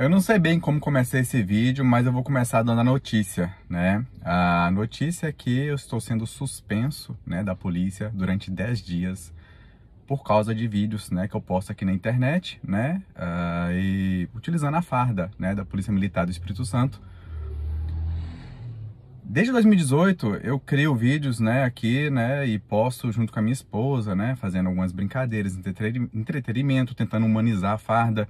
Eu não sei bem como começar esse vídeo, mas eu vou começar dando a notícia, né? A notícia é que eu estou sendo suspenso, né, da polícia durante 10 dias por causa de vídeos, né, que eu posto aqui na internet, né, uh, e utilizando a farda, né, da Polícia Militar do Espírito Santo. Desde 2018 eu crio vídeos, né, aqui, né, e posto junto com a minha esposa, né, fazendo algumas brincadeiras, entretenimento, tentando humanizar a farda,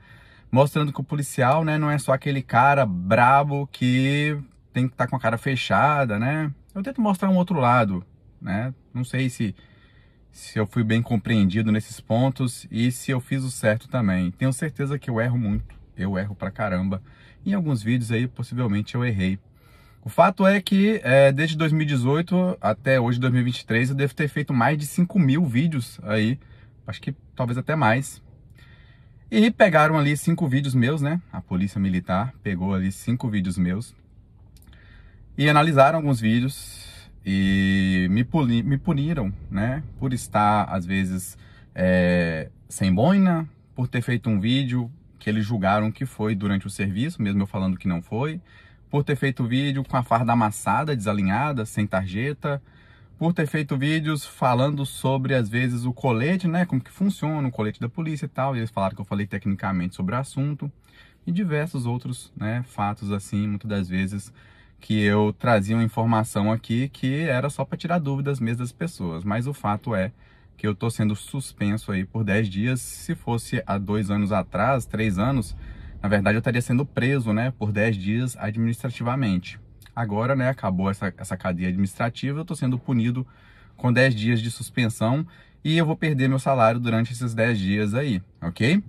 mostrando que o policial, né, não é só aquele cara brabo que tem que estar tá com a cara fechada, né? Eu tento mostrar um outro lado, né? Não sei se se eu fui bem compreendido nesses pontos e se eu fiz o certo também. Tenho certeza que eu erro muito, eu erro pra caramba. Em alguns vídeos aí, possivelmente eu errei. O fato é que é, desde 2018 até hoje, 2023, eu devo ter feito mais de 5 mil vídeos aí, acho que talvez até mais, e pegaram ali cinco vídeos meus, né? A polícia militar pegou ali cinco vídeos meus e analisaram alguns vídeos e me, puni me puniram, né? Por estar, às vezes, é, sem boina, por ter feito um vídeo que eles julgaram que foi durante o serviço, mesmo eu falando que não foi, por ter feito vídeo com a farda amassada, desalinhada, sem tarjeta, por ter feito vídeos falando sobre, às vezes, o colete, né? Como que funciona, o colete da polícia e tal. E eles falaram que eu falei tecnicamente sobre o assunto. E diversos outros né, fatos, assim, muitas das vezes, que eu trazia uma informação aqui que era só para tirar dúvidas mesmo das pessoas. Mas o fato é que eu tô sendo suspenso aí por 10 dias. Se fosse há dois anos atrás, três anos, na verdade eu estaria sendo preso né, por 10 dias administrativamente agora, né, acabou essa, essa cadeia administrativa, eu tô sendo punido com 10 dias de suspensão e eu vou perder meu salário durante esses 10 dias aí, ok?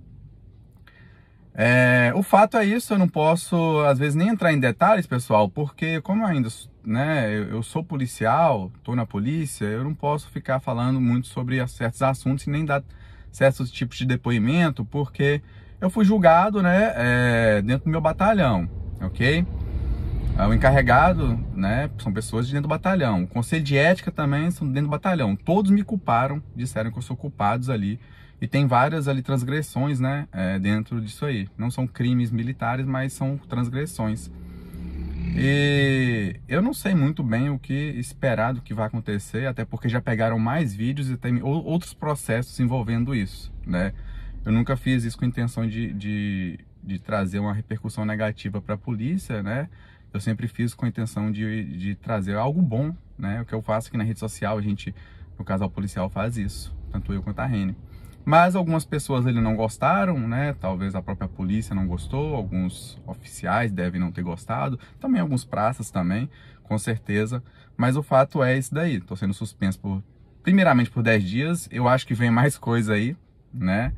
É, o fato é isso, eu não posso, às vezes, nem entrar em detalhes, pessoal, porque como ainda né, eu, eu sou policial, estou na polícia, eu não posso ficar falando muito sobre certos assuntos e nem dar certos tipos de depoimento, porque eu fui julgado né, é, dentro do meu batalhão, ok? É, o encarregado, né, são pessoas de dentro do batalhão. O conselho de ética também são dentro do batalhão. Todos me culparam, disseram que eu sou culpado ali. E tem várias ali transgressões, né, é, dentro disso aí. Não são crimes militares, mas são transgressões. E eu não sei muito bem o que esperar do que vai acontecer, até porque já pegaram mais vídeos e tem outros processos envolvendo isso, né? Eu nunca fiz isso com intenção de, de, de trazer uma repercussão negativa para a polícia, né? eu sempre fiz com a intenção de, de trazer algo bom, né? O que eu faço aqui na rede social, a gente, no casal policial, faz isso, tanto eu quanto a Rene. Mas algumas pessoas ele não gostaram, né? Talvez a própria polícia não gostou, alguns oficiais devem não ter gostado, também alguns praças também, com certeza. Mas o fato é isso daí. Tô sendo suspenso por, primeiramente por 10 dias. Eu acho que vem mais coisa aí, né?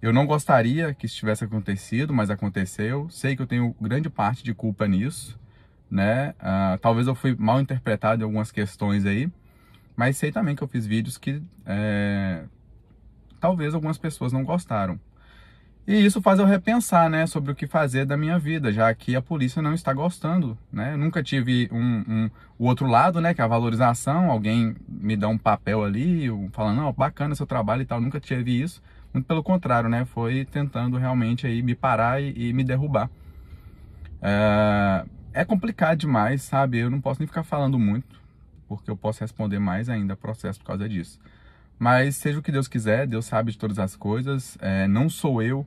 Eu não gostaria que isso tivesse acontecido, mas aconteceu. Sei que eu tenho grande parte de culpa nisso né? Uh, talvez eu fui mal interpretado em algumas questões aí, mas sei também que eu fiz vídeos que é, talvez algumas pessoas não gostaram. E isso faz eu repensar, né, sobre o que fazer da minha vida, já que a polícia não está gostando, né? Eu nunca tive um, um, o outro lado, né, que é a valorização, alguém me dá um papel ali, falando, não, bacana seu trabalho e tal, nunca tive isso. Muito pelo contrário, né, foi tentando realmente aí me parar e, e me derrubar. É, é complicado demais, sabe? Eu não posso nem ficar falando muito, porque eu posso responder mais ainda processo por causa disso. Mas seja o que Deus quiser, Deus sabe de todas as coisas. É, não sou eu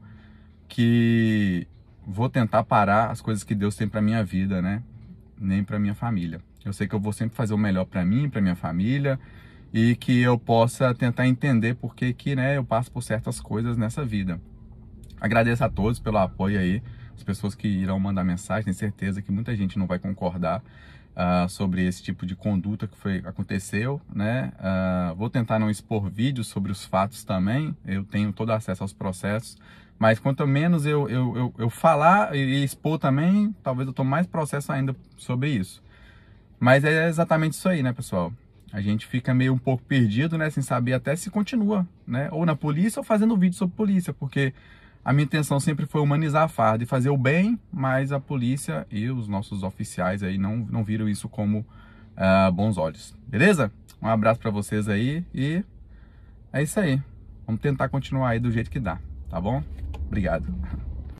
que vou tentar parar as coisas que Deus tem para minha vida, né? Nem para minha família. Eu sei que eu vou sempre fazer o melhor para mim, para minha família, e que eu possa tentar entender por que que, né, eu passo por certas coisas nessa vida. Agradeço a todos pelo apoio aí as pessoas que irão mandar mensagem, tenho certeza que muita gente não vai concordar uh, sobre esse tipo de conduta que foi, aconteceu, né? Uh, vou tentar não expor vídeos sobre os fatos também, eu tenho todo acesso aos processos, mas quanto menos eu, eu, eu, eu falar e expor também, talvez eu tome mais processo ainda sobre isso. Mas é exatamente isso aí, né, pessoal? A gente fica meio um pouco perdido, né, sem saber até se continua, né, ou na polícia ou fazendo vídeo sobre polícia, porque a minha intenção sempre foi humanizar a farda e fazer o bem, mas a polícia e os nossos oficiais aí não, não viram isso como uh, bons olhos. Beleza? Um abraço para vocês aí e é isso aí. Vamos tentar continuar aí do jeito que dá, tá bom? Obrigado.